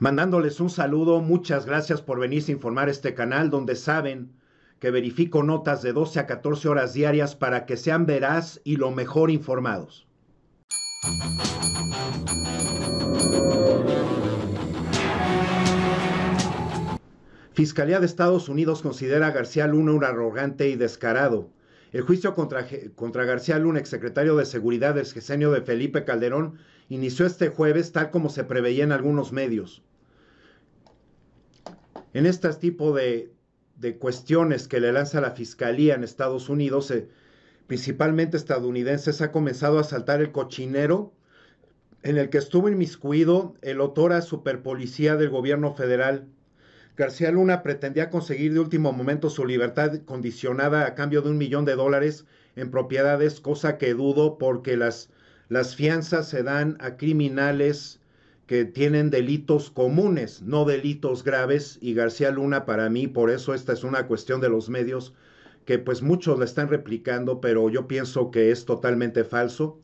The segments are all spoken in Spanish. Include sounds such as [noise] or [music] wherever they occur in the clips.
Mandándoles un saludo, muchas gracias por venirse a informar este canal donde saben que verifico notas de 12 a 14 horas diarias para que sean veraz y lo mejor informados. Fiscalía de Estados Unidos considera a García Luna un arrogante y descarado. El juicio contra, García Luna, exsecretario de Seguridad del sexenio de Felipe Calderón, inició este jueves tal como se preveía en algunos medios. En este tipo de, cuestiones que le lanza la Fiscalía en Estados Unidos, eh, principalmente estadounidenses, ha comenzado a saltar el cochinero en el que estuvo inmiscuido el a superpolicía del gobierno federal, García Luna pretendía conseguir de último momento su libertad condicionada a cambio de un millón de dólares en propiedades, cosa que dudo porque las, las fianzas se dan a criminales que tienen delitos comunes, no delitos graves, y García Luna para mí, por eso esta es una cuestión de los medios, que pues muchos la están replicando, pero yo pienso que es totalmente falso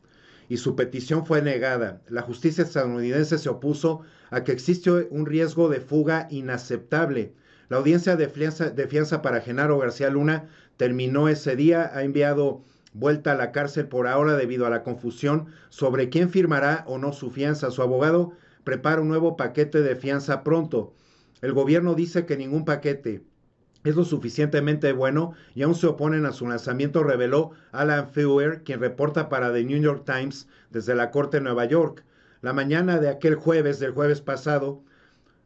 y su petición fue negada. La justicia estadounidense se opuso a que existe un riesgo de fuga inaceptable. La audiencia de fianza, de para Genaro García Luna terminó ese día, ha enviado vuelta a la cárcel por ahora debido a la confusión sobre quién firmará o no su fianza. Su abogado prepara un nuevo paquete de fianza pronto. El gobierno dice que ningún paquete, es lo suficientemente bueno y aún se oponen a su lanzamiento, reveló Alan Feuer, quien reporta para The New York Times desde la Corte de Nueva York. La mañana de aquel jueves, del jueves pasado,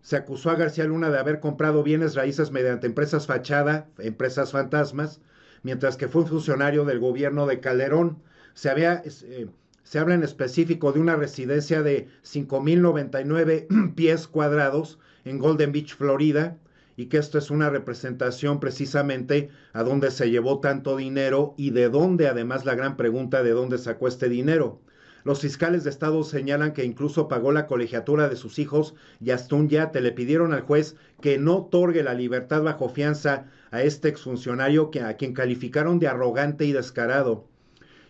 se acusó a García Luna de haber comprado bienes raíces mediante empresas fachada, empresas fantasmas, mientras que fue un funcionario del gobierno de Calderón. Se, había, eh, se habla en específico de una residencia de 5.099 [clears throat] pies cuadrados en Golden Beach, Florida, y que esto es una representación precisamente a dónde se llevó tanto dinero y de dónde, además la gran pregunta, de dónde sacó este dinero. Los fiscales de Estado señalan que incluso pagó la colegiatura de sus hijos y hasta un te Le pidieron al juez que no otorgue la libertad bajo fianza a este exfuncionario a quien calificaron de arrogante y descarado.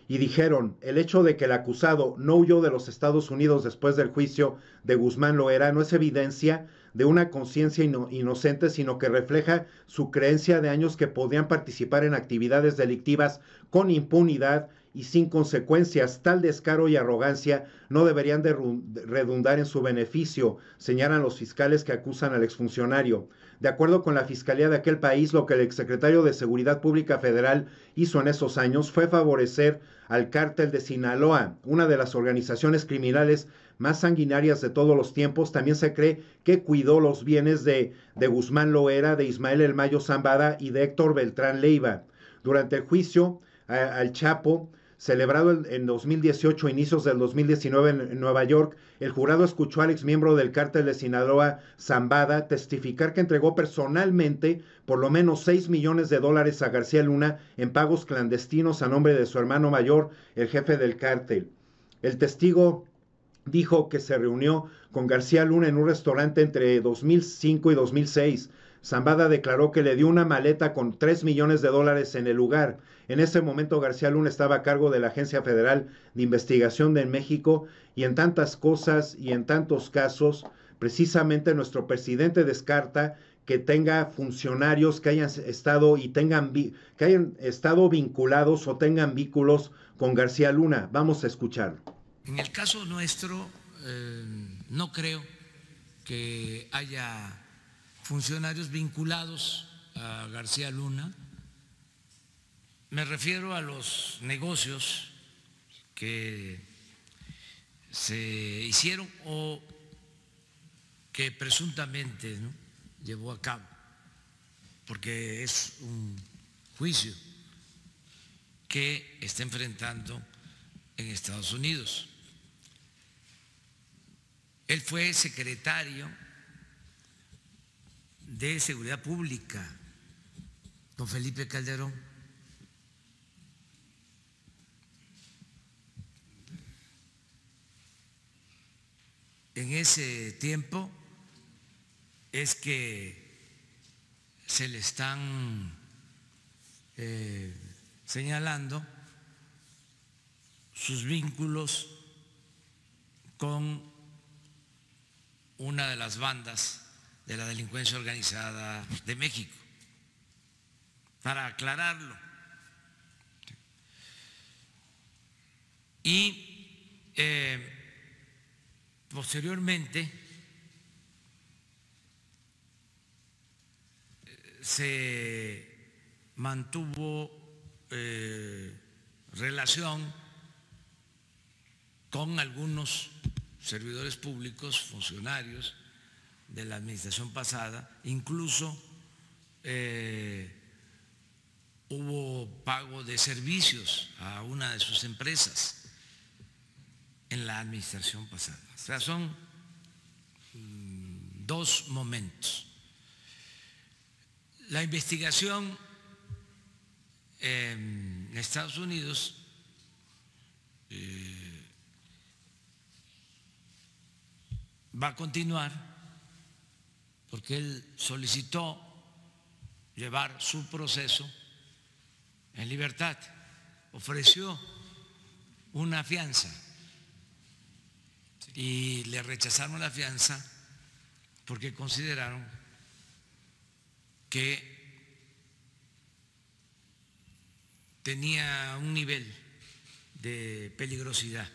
Y dijeron, el hecho de que el acusado no huyó de los Estados Unidos después del juicio de Guzmán Loera no es evidencia de una conciencia inocente, sino que refleja su creencia de años que podían participar en actividades delictivas con impunidad, y sin consecuencias, tal descaro y arrogancia no deberían de redundar en su beneficio, señalan los fiscales que acusan al exfuncionario. De acuerdo con la Fiscalía de aquel país, lo que el exsecretario de Seguridad Pública Federal hizo en esos años fue favorecer al cártel de Sinaloa, una de las organizaciones criminales más sanguinarias de todos los tiempos. También se cree que cuidó los bienes de, de Guzmán Loera, de Ismael El Mayo Zambada y de Héctor Beltrán Leiva. Durante el juicio al Chapo, celebrado en, 2018, inicios del 2019 en, Nueva York, el jurado escuchó al miembro del cártel de Sinaloa, Zambada, testificar que entregó personalmente por lo menos 6 millones de dólares a García Luna en pagos clandestinos a nombre de su hermano mayor, el jefe del cártel. El testigo dijo que se reunió con García Luna en un restaurante entre 2005 y 2006 Zambada declaró que le dio una maleta con 3 millones de dólares en el lugar. En ese momento García Luna estaba a cargo de la Agencia Federal de Investigación de México y en tantas cosas y en tantos casos, precisamente nuestro presidente descarta que tenga funcionarios que hayan estado y tengan que hayan estado vinculados o tengan vínculos con García Luna. Vamos a escucharlo. En el caso nuestro, eh, no creo que haya funcionarios vinculados a García Luna. Me refiero a los negocios que se hicieron o que presuntamente llevó a cabo, porque es un juicio que está enfrentando en Estados Unidos. Él fue secretario de Seguridad Pública, don Felipe Calderón. En ese tiempo es que se le están eh, señalando sus vínculos con una de las bandas de la delincuencia organizada de México, para aclararlo. Y eh, posteriormente se mantuvo eh, relación con algunos servidores públicos, funcionarios, de la administración pasada, incluso eh, hubo pago de servicios a una de sus empresas en la administración pasada. O sea, son mm, dos momentos. La investigación em, en Estados Unidos eh, va a continuar porque él solicitó llevar su proceso en libertad, ofreció una fianza y le rechazaron la fianza porque consideraron que tenía un nivel de peligrosidad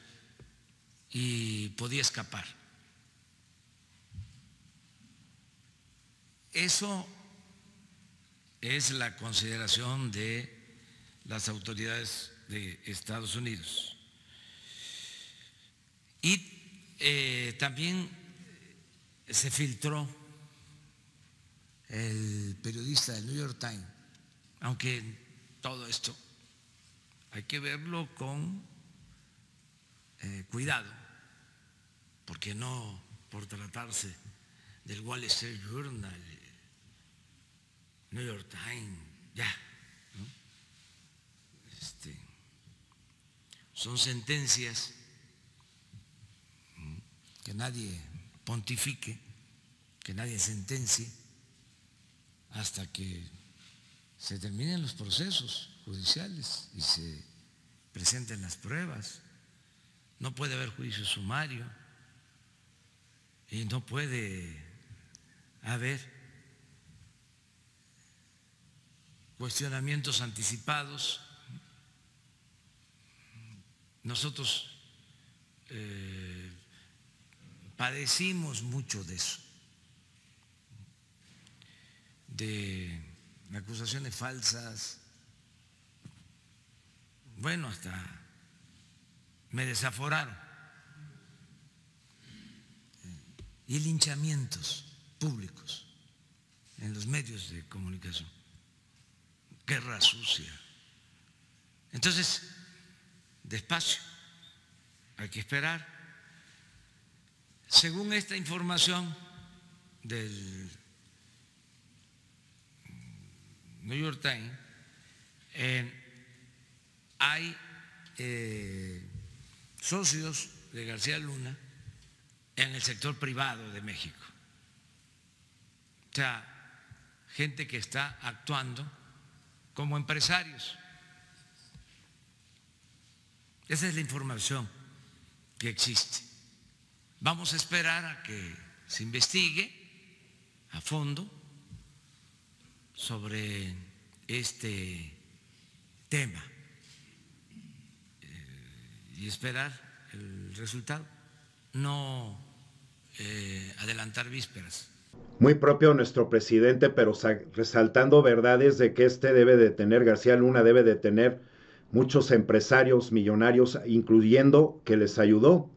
y podía escapar. Eso es la consideración de las autoridades de Estados Unidos. Y eh, también se filtró el periodista del New York Times, aunque todo esto hay que verlo con eh, cuidado, porque no por tratarse del Wall Street Journal New York Times, ya. Este, son sentencias que nadie pontifique, que nadie sentencie hasta que se terminen los procesos judiciales y se presenten las pruebas. No puede haber juicio sumario y no puede haber cuestionamientos anticipados. Nosotros eh, padecimos mucho de eso, de acusaciones falsas. Bueno, hasta me desaforaron. Y linchamientos públicos en los medios de comunicación guerra sucia. Entonces, despacio, hay que esperar. Según esta información del New York Times, eh, hay eh, socios de García Luna en el sector privado de México. O sea, gente que está actuando como empresarios. Esa es la información que existe. Vamos a esperar a que se investigue a fondo sobre este tema eh, y esperar el resultado, no eh, adelantar vísperas muy propio nuestro presidente, pero resaltando verdades de que este debe de tener, García Luna debe de tener muchos empresarios millonarios, incluyendo que les ayudó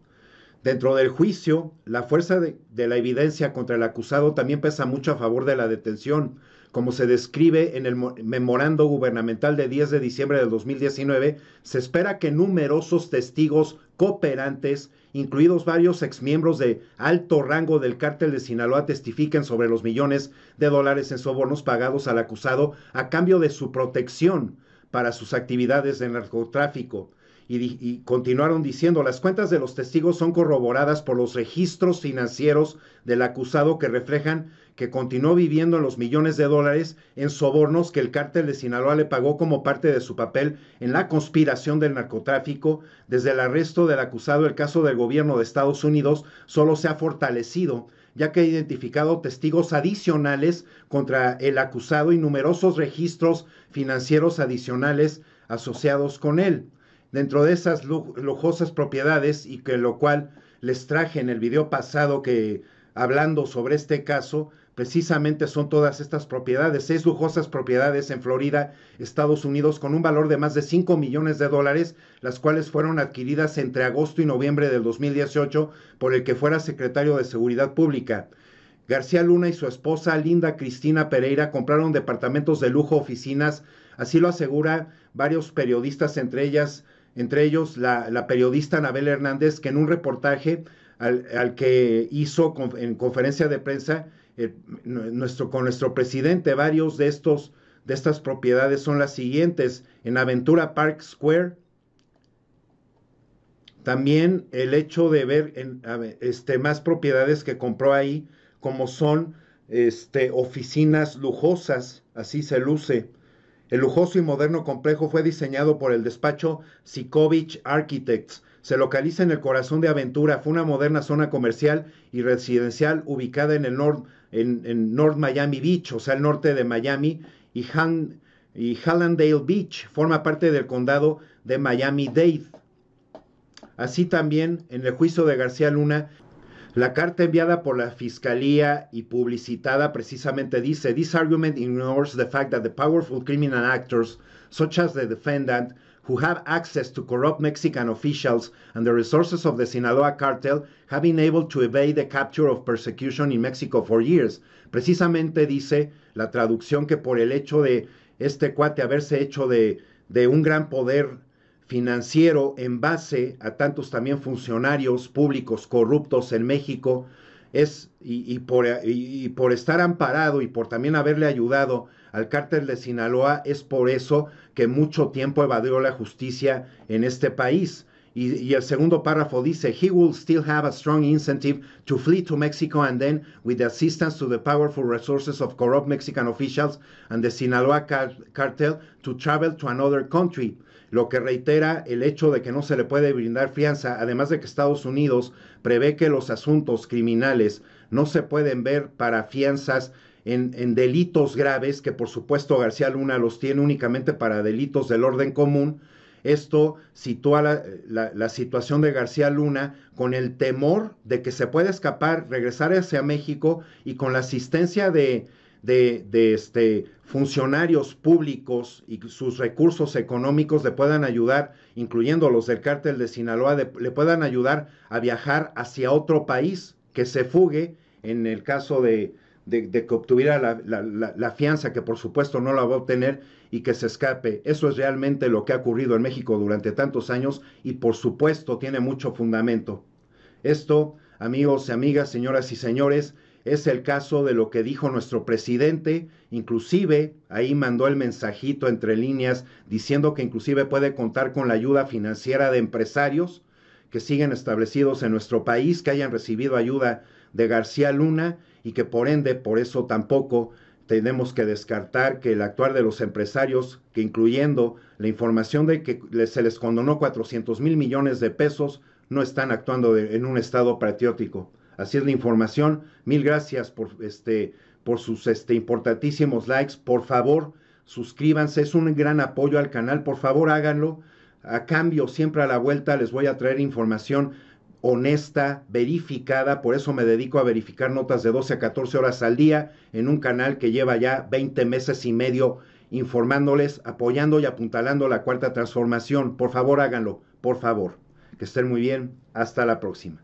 Dentro del juicio, la fuerza de, la evidencia contra el acusado también pesa mucho a favor de la detención, como se describe en el memorando gubernamental de 10 de diciembre del 2019, se espera que numerosos testigos cooperantes, incluidos varios exmiembros de alto rango del cártel de Sinaloa, testifiquen sobre los millones de dólares en sobornos pagados al acusado a cambio de su protección para sus actividades de narcotráfico y, continuaron diciendo, las cuentas de los testigos son corroboradas por los registros financieros del acusado que reflejan que continuó viviendo en los millones de dólares en sobornos que el cártel de Sinaloa le pagó como parte de su papel en la conspiración del narcotráfico. Desde el arresto del acusado, el caso del gobierno de Estados Unidos solo se ha fortalecido ya que ha identificado testigos adicionales contra el acusado y numerosos registros financieros adicionales asociados con él dentro de esas lujosas propiedades y que lo cual les traje en el video pasado que hablando sobre este caso, precisamente son todas estas propiedades, seis lujosas propiedades en Florida, Estados Unidos, con un valor de más de 5 millones de dólares, las cuales fueron adquiridas entre agosto y noviembre del 2018 por el que fuera secretario de Seguridad Pública. García Luna y su esposa Linda Cristina Pereira compraron departamentos de lujo, oficinas, así lo asegura varios periodistas, entre ellas entre ellos la, periodista Anabel Hernández, que en un reportaje al, que hizo en conferencia de prensa eh, nuestro, con nuestro presidente, varios de estos de estas propiedades son las siguientes. En Aventura Park Square, también el hecho de ver en, este, más propiedades que compró ahí, como son este, oficinas lujosas, así se luce. El lujoso y moderno complejo fue diseñado por el despacho Sikovich Architects. Se localiza en el corazón de Aventura, fue una moderna zona comercial y residencial ubicada en el North, en, Miami Beach, o sea, el norte de Miami, y Hallandale Beach, forma parte del condado de Miami-Dade. Así también, en el juicio de García Luna, la carta enviada por la Fiscalía y publicitada precisamente dice, This argument ignores the fact that the powerful criminal actors, such as the defendant, who have access to corrupt Mexican officials and the resources of the Sinaloa cartel, have been able to evade the capture of persecution in Mexico for years. Precisamente dice la traducción que por el hecho de este cuate haberse hecho de, de un gran poder financiero en base a tantos también funcionarios públicos corruptos en México es y, por, estar amparado y por también haberle ayudado al cártel de Sinaloa, es por eso que mucho tiempo evadió la justicia en este país. Y, el segundo párrafo dice, He will still have a strong incentive to flee to Mexico and then, with the assistance to the powerful resources of corrupt Mexican officials and the Sinaloa cartel, to travel to another country lo que reitera el hecho de que no se le puede brindar fianza, además de que Estados Unidos prevé que los asuntos criminales no se pueden ver para fianzas en, delitos graves, que por supuesto García Luna los tiene únicamente para delitos del orden común. Esto sitúa la, la situación de García Luna con el temor de que se pueda escapar, regresar hacia México y con la asistencia de, de, este, funcionarios públicos y sus recursos económicos le puedan ayudar, incluyendo los del cártel de Sinaloa, le puedan ayudar a viajar hacia otro país que se fugue en el caso de, que obtuviera la, fianza, que por supuesto no la va a obtener, y que se escape. Eso es realmente lo que ha ocurrido en México durante tantos años y por supuesto tiene mucho fundamento. Esto, amigos y amigas, señoras y señores, es el caso de lo que dijo nuestro presidente, inclusive ahí mandó el mensajito entre líneas diciendo que inclusive puede contar con la ayuda financiera de empresarios que siguen establecidos en nuestro país, que hayan recibido ayuda de García Luna y que por ende, por eso tampoco tenemos que descartar que el actuar de los empresarios, que incluyendo la información de que se les condonó 400 mil millones de pesos, no están actuando en un estado patriótico. Así es la información. Mil gracias por, este, por sus este, importantísimos likes. Por favor, suscríbanse. Es un gran apoyo al canal. Por favor, háganlo. A cambio, siempre a la vuelta les voy a traer información honesta, verificada, por eso me dedico a verificar notas de 12 a 14 horas al día en un canal que lleva ya 20 meses y medio informándoles, apoyando y apuntalando la cuarta transformación. Por favor, háganlo, por favor. Que estén muy bien, hasta la próxima.